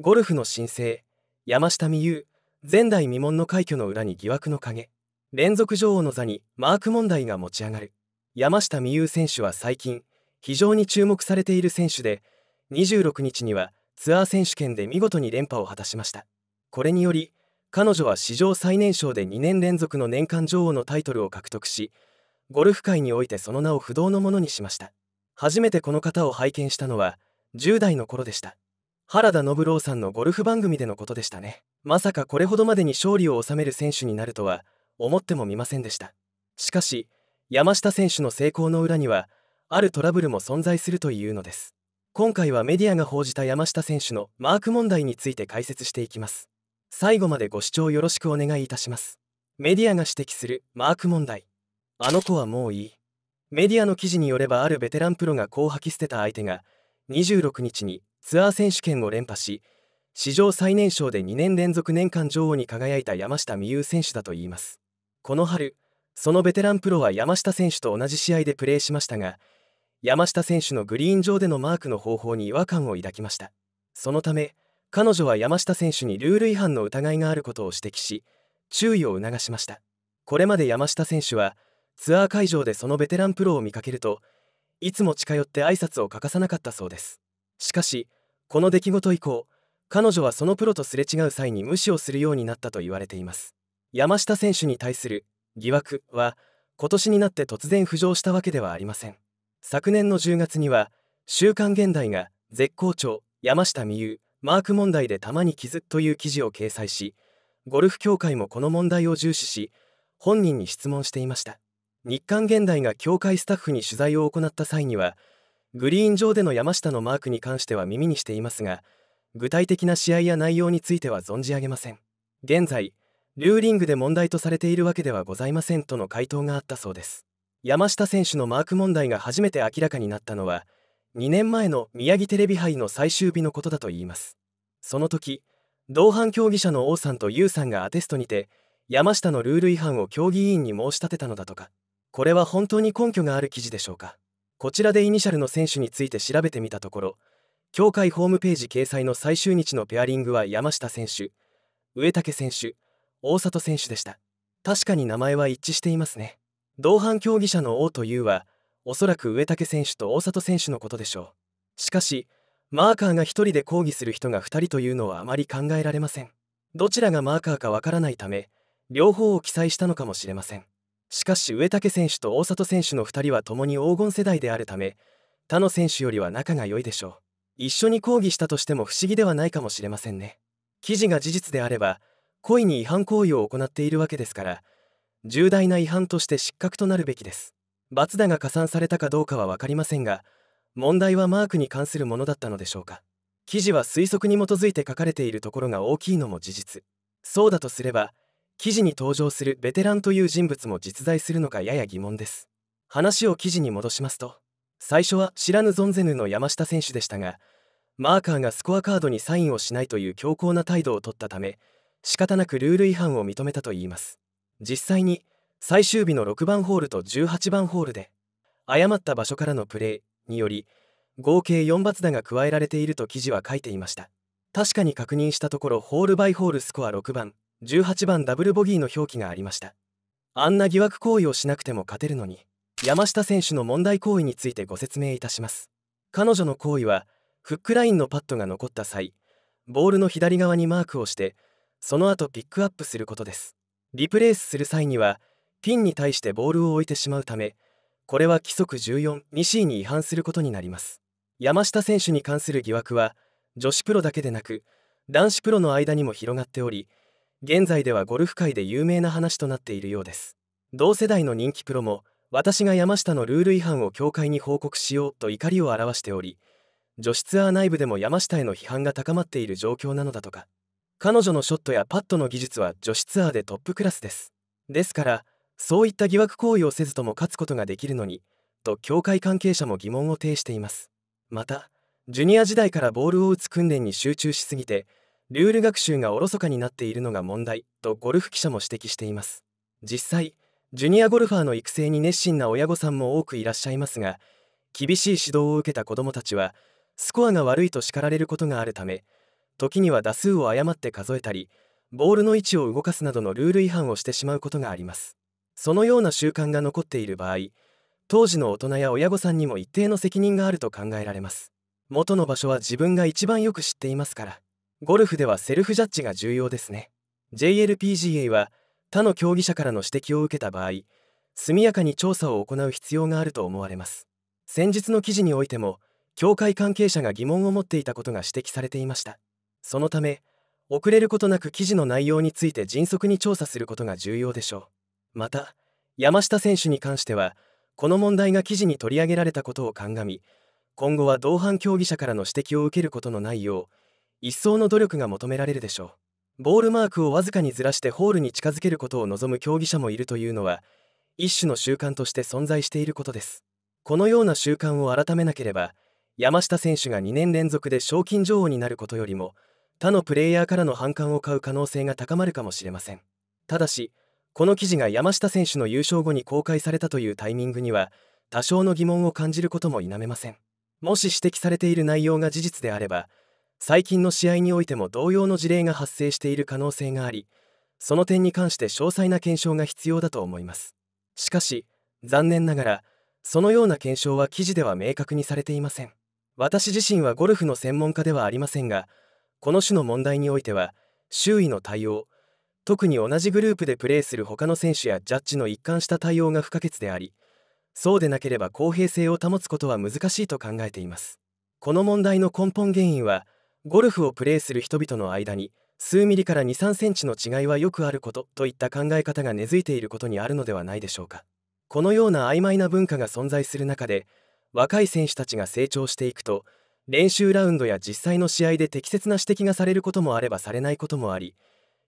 ゴルフの新星山下美優前代未聞の快挙の裏に疑惑の影連続女王の座にマーク問題が持ち上がる山下美優選手は最近非常に注目されている選手で26日にはツアー選手権で見事に連覇を果たしましたこれにより彼女は史上最年少で2年連続の年間女王のタイトルを獲得しゴルフ界においてその名を不動のものにしました初めてこの方を拝見したのは10代の頃でした原田信郎さんのゴルフ番組でのことでしたねまさかこれほどまでに勝利を収める選手になるとは思ってもみませんでしたしかし山下選手の成功の裏にはあるトラブルも存在するというのです今回はメディアが報じた山下選手のマーク問題について解説していきます最後までご視聴よろしくお願いいたしますメディアが指摘するマーク問題あの子はもういいメディアの記事によればあるベテランプロがこう吐き捨てた相手が26日にツアー選手権を連覇し史上最年少で2年連続年間女王に輝いた山下美優選手だといいますこの春そのベテランプロは山下選手と同じ試合でプレーしましたが山下選手のグリーン上でのマークの方法に違和感を抱きましたそのため彼女は山下選手にルール違反の疑いがあることを指摘し注意を促しましたこれまで山下選手はツアー会場でそのベテランプロを見かけるといつも近寄って挨拶を欠かさなかったそうですしかしこの出来事以降彼女はそのプロとすれ違う際に無視をするようになったと言われています山下選手に対する疑惑は今年になって突然浮上したわけではありません昨年の10月には「週刊現代」が絶好調山下美優マーク問題で球に傷という記事を掲載しゴルフ協会もこの問題を重視し本人に質問していました日刊現代が協会スタッフに取材を行った際にはグリーン上での山下のマークに関しては耳にしていますが具体的な試合や内容については存じ上げません現在ルーリングで問題とされているわけではございませんとの回答があったそうです山下選手のマーク問題が初めて明らかになったのは2年前の宮城テレビ杯の最終日のことだといいますその時同伴競技者の王さんと y o さんがアテストにて山下のルール違反を競技委員に申し立てたのだとかこれは本当に根拠がある記事でしょうかこちらでイニシャルの選手について調べてみたところ協会ホームページ掲載の最終日のペアリングは山下選手植竹選手大里選手でした確かに名前は一致していますね同伴競技者の王と U はおそらく植竹選手と大里選手のことでしょうしかしマーカーが1人で抗議する人が2人というのはあまり考えられませんどちらがマーカーかわからないため両方を記載したのかもしれませんしかし植竹選手と大里選手の2人は共に黄金世代であるため他の選手よりは仲が良いでしょう一緒に抗議したとしても不思議ではないかもしれませんね記事が事実であれば故意に違反行為を行っているわけですから重大な違反として失格となるべきです罰打が加算されたかどうかは分かりませんが問題はマークに関するものだったのでしょうか記事は推測に基づいて書かれているところが大きいのも事実そうだとすれば記事に登場するベテランという人物も実在するのかやや疑問です話を記事に戻しますと最初は知らぬ存ぜぬの山下選手でしたがマーカーがスコアカードにサインをしないという強硬な態度を取ったため仕方なくルール違反を認めたといいます実際に最終日の6番ホールと18番ホールで誤った場所からのプレーにより合計4罰打が加えられていると記事は書いていました確かに確認したところホールバイホールスコア6番18番ダブルボギーの表記がありましたあんな疑惑行為をしなくても勝てるのに山下選手の問題行為についてご説明いたします彼女の行為はフックラインのパッドが残った際ボールの左側にマークをしてその後ピックアップすることですリプレースする際にはピンに対してボールを置いてしまうためこれは規則 14.2C に違反することになります山下選手に関する疑惑は女子プロだけでなく男子プロの間にも広がっており現在ではゴルフ界で有名な話となっているようです同世代の人気プロも私が山下のルール違反を協会に報告しようと怒りを表しており女子ツアー内部でも山下への批判が高まっている状況なのだとか彼女のショットやパットの技術は女子ツアーでトップクラスですですからそういった疑惑行為をせずとも勝つことができるのにと協会関係者も疑問を呈していますまたジュニア時代からボールを打つ訓練に集中しすぎてルール学習がおろそかになっているのが問題とゴルフ記者も指摘しています実際ジュニアゴルファーの育成に熱心な親御さんも多くいらっしゃいますが厳しい指導を受けた子どもたちはスコアが悪いと叱られることがあるため時には打数を誤って数えたりボールの位置を動かすなどのルール違反をしてしまうことがありますそのような習慣が残っている場合当時の大人や親御さんにも一定の責任があると考えられます元の場所は自分が一番よく知っていますからゴルフではセルフジャッジが重要ですね JLPGA は他の競技者からの指摘を受けた場合速やかに調査を行う必要があると思われます先日の記事においても協会関係者が疑問を持っていたことが指摘されていましたそのため遅れることなく記事の内容について迅速に調査することが重要でしょうまた山下選手に関してはこの問題が記事に取り上げられたことを鑑み今後は同伴競技者からの指摘を受けることのないよう一層の努力が求められるでしょうボールマークをわずかにずらしてホールに近づけることを望む競技者もいるというのは一種の習慣として存在していることですこのような習慣を改めなければ山下選手が2年連続で賞金女王になることよりも他のプレイヤーからの反感を買う可能性が高まるかもしれませんただしこの記事が山下選手の優勝後に公開されたというタイミングには多少の疑問を感じることも否めませんもし指摘されている内容が事実であれば最近の試合においても同様の事例が発生している可能性がありその点に関して詳細な検証が必要だと思いますしかし残念ながらそのような検証は記事では明確にされていません私自身はゴルフの専門家ではありませんがこの種の問題においては周囲の対応特に同じグループでプレーする他の選手やジャッジの一貫した対応が不可欠でありそうでなければ公平性を保つことは難しいと考えていますこの問題の根本原因はゴルフをプレーする人々の間に数ミリから23センチの違いはよくあることといった考え方が根付いていることにあるのではないでしょうかこのような曖昧な文化が存在する中で若い選手たちが成長していくと練習ラウンドや実際の試合で適切な指摘がされることもあればされないこともあり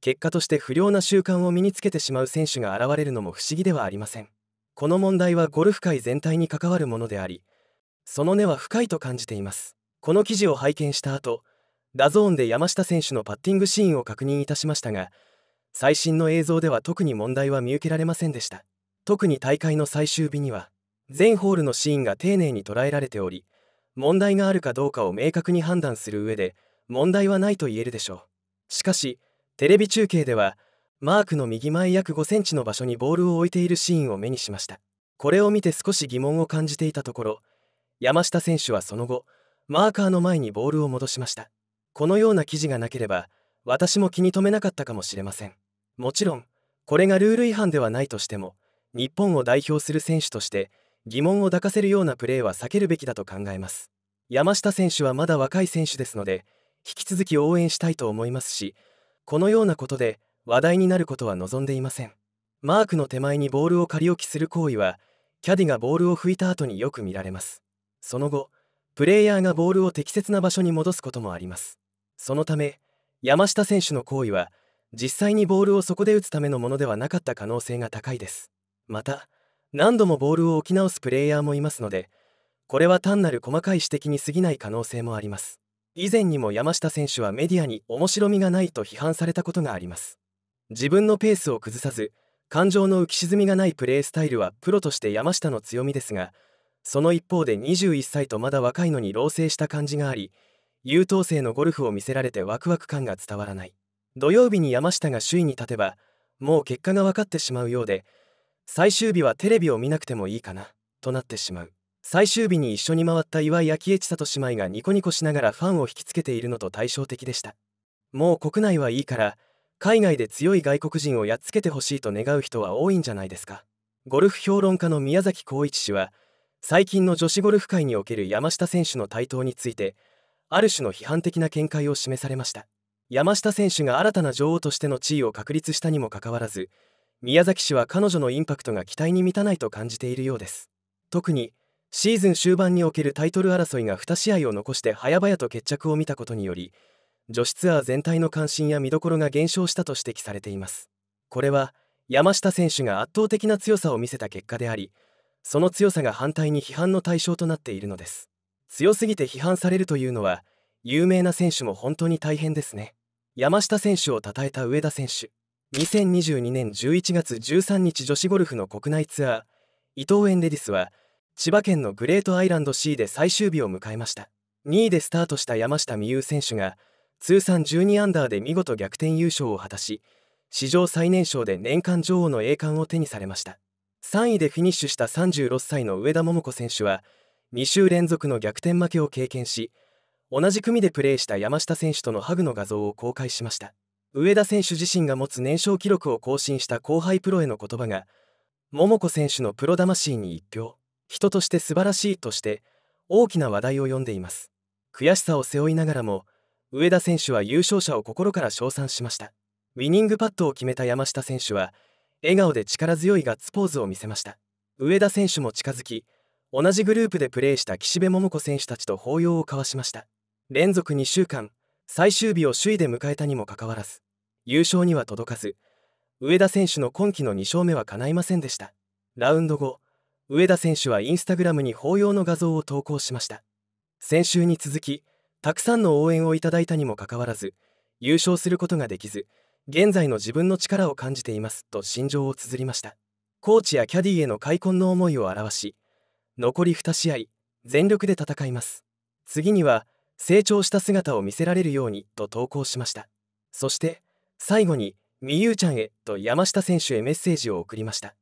結果として不良な習慣を身につけてしまう選手が現れるのも不思議ではありませんこの問題はゴルフ界全体に関わるものでありその根は深いと感じていますこの記事を拝見した後ダゾーンで山下選手のパッティングシーンを確認いたしましたが最新の映像では特に問題は見受けられませんでした特に大会の最終日には全ホールのシーンが丁寧に捉えられており問題があるかどうかを明確に判断する上で問題はないと言えるでしょうしかしテレビ中継ではマークの右前約5センチの場所にボールを置いているシーンを目にしましたこれを見て少し疑問を感じていたところ山下選手はその後マーカーの前にボールを戻しましたこのような記事がなければ私も気に留めなかったかもしれませんもちろんこれがルール違反ではないとしても日本を代表する選手として疑問を抱かせるようなプレーは避けるべきだと考えます山下選手はまだ若い選手ですので引き続き応援したいと思いますしこのようなことで話題になることは望んでいませんマークの手前にボールを仮置きする行為はキャディがボールを拭いた後によく見られますその後プレイヤーがボールを適切な場所に戻すこともありますそのため山下選手の行為は実際にボールをそこで打つためのものではなかった可能性が高いですまた何度もボールを置き直すプレイヤーもいますのでこれは単なる細かい指摘に過ぎない可能性もあります以前にも山下選手はメディアに面白みがないと批判されたことがあります自分のペースを崩さず感情の浮き沈みがないプレースタイルはプロとして山下の強みですがその一方で21歳とまだ若いのに老成した感じがあり優等生のゴルフを見せられてワクワク感が伝わらない土曜日に山下が首位に立てばもう結果が分かってしまうようで最終日はテレビを見なくてもいいかなとなってしまう最終日に一緒に回った岩井明恵千里姉妹がニコニコしながらファンを引きつけているのと対照的でしたもう国内はいいから海外で強い外国人をやっつけてほしいと願う人は多いんじゃないですかゴルフ評論家の宮崎浩一氏は最近の女子ゴルフ界における山下選手の台頭についてある種の批判的な見解を示されました山下選手が新たな女王としての地位を確立したにもかかわらず宮崎氏は彼女のインパクトが期待に満たないと感じているようです特にシーズン終盤におけるタイトル争いが2試合を残して早々と決着を見たことにより女子ツアー全体の関心や見どころが減少したと指摘されていますこれは山下選手が圧倒的な強さを見せた結果でありその強さが反対に批判の対象となっているのです強すぎて批判されるというのは有名な選手も本当に大変ですね山下選手を称えた上田選手2022年11月13日女子ゴルフの国内ツアー伊藤園レディスは千葉県のグレートアイランド C で最終日を迎えました2位でスタートした山下美優選手が通算12アンダーで見事逆転優勝を果たし史上最年少で年間女王の栄冠を手にされました3位でフィニッシュした36歳の上田桃子選手は2週連続の逆転負けを経験し同じ組でプレーした山下選手とのハグの画像を公開しました上田選手自身が持つ年少記録を更新した後輩プロへの言葉が桃子選手のプロ魂に1票人として素晴らしいとして大きな話題を呼んでいます悔しさを背負いながらも上田選手は優勝者を心から称賛しましたウィニングパットを決めた山下選手は笑顔で力強いガッツポーズを見せました上田選手も近づき同じグループでプレーした岸部桃子選手たちと抱擁を交わしました連続2週間最終日を首位で迎えたにもかかわらず優勝には届かず上田選手の今季の2勝目は叶いませんでしたラウンド後上田選手はインスタグラムに抱擁の画像を投稿しました先週に続きたくさんの応援をいただいたにもかかわらず優勝することができず現在の自分の力を感じていますと心情を綴りましたコーチやキャディへの開墾の思いを表し残り2試合全力で戦います次には成長した姿を見せられるようにと投稿しましたそして最後に「みゆうちゃんへ」と山下選手へメッセージを送りました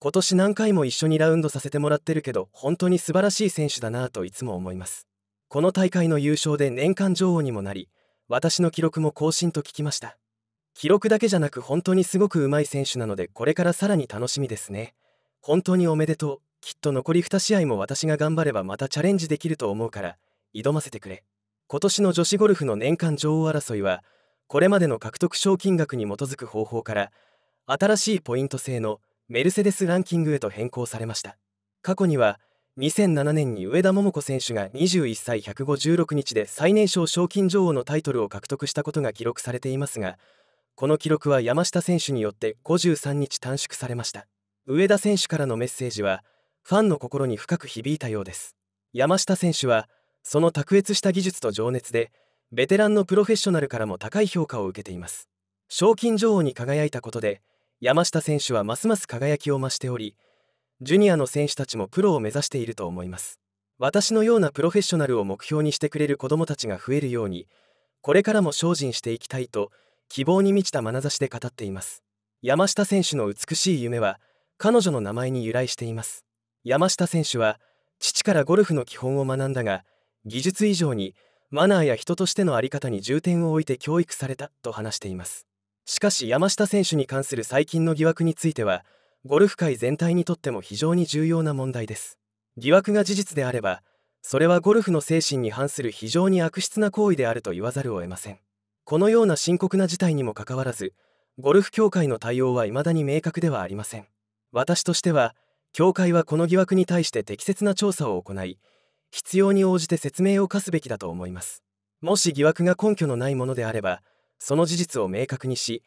今年何回も一緒にラウンドさせてもらってるけど本当に素晴らしい選手だなぁといつも思いますこの大会の優勝で年間女王にもなり私の記録も更新と聞きました記録だけじゃなく本当にすごくうまい選手なのでこれからさらに楽しみですね本当におめでとうきっと残り2試合も私が頑張ればまたチャレンジできると思うから挑ませてくれ今年の女子ゴルフの年間女王争いはこれまでの獲得賞金額に基づく方法から新しいポイント制のメルセデスランキングへと変更されました過去には2007年に上田桃子選手が21歳156日で最年少賞金女王のタイトルを獲得したことが記録されていますがこの記録は山下選手によって53日短縮されました上田選手からのメッセージは「ファンの心に深く響いたようです山下選手はその卓越した技術と情熱でベテランのプロフェッショナルからも高い評価を受けています賞金女王に輝いたことで山下選手はますます輝きを増しておりジュニアの選手たちもプロを目指していると思います私のようなプロフェッショナルを目標にしてくれる子どもたちが増えるようにこれからも精進していきたいと希望に満ちた眼差しで語っています山下選手の美しい夢は彼女の名前に由来しています山下選手は父からゴルフの基本を学んだが技術以上にマナーや人としての在り方に重点を置いて教育されたと話していますしかし山下選手に関する最近の疑惑についてはゴルフ界全体にとっても非常に重要な問題です疑惑が事実であればそれはゴルフの精神に反する非常に悪質な行為であると言わざるを得ませんこのような深刻な事態にもかかわらずゴルフ協会の対応は未だに明確ではありません私としては協会はこの疑惑に対して適切な調査を行い必要に応じて説明を課すべきだと思いますもし疑惑が根拠のないものであればその事実を明確にし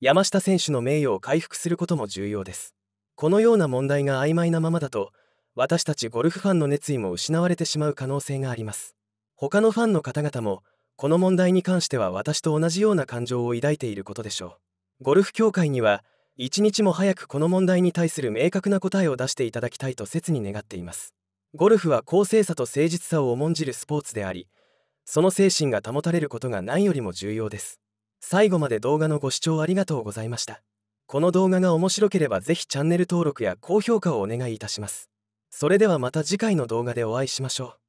山下選手の名誉を回復することも重要ですこのような問題が曖昧なままだと私たちゴルフファンの熱意も失われてしまう可能性があります他のファンの方々もこの問題に関しては私と同じような感情を抱いていることでしょうゴルフ協会には一日も早くこの問題に対する明確な答えを出していただきたいと切に願っていますゴルフは公正さと誠実さを重んじるスポーツでありその精神が保たれることが何よりも重要です最後まで動画のご視聴ありがとうございましたこの動画が面白ければぜひチャンネル登録や高評価をお願いいたしますそれではまた次回の動画でお会いしましょう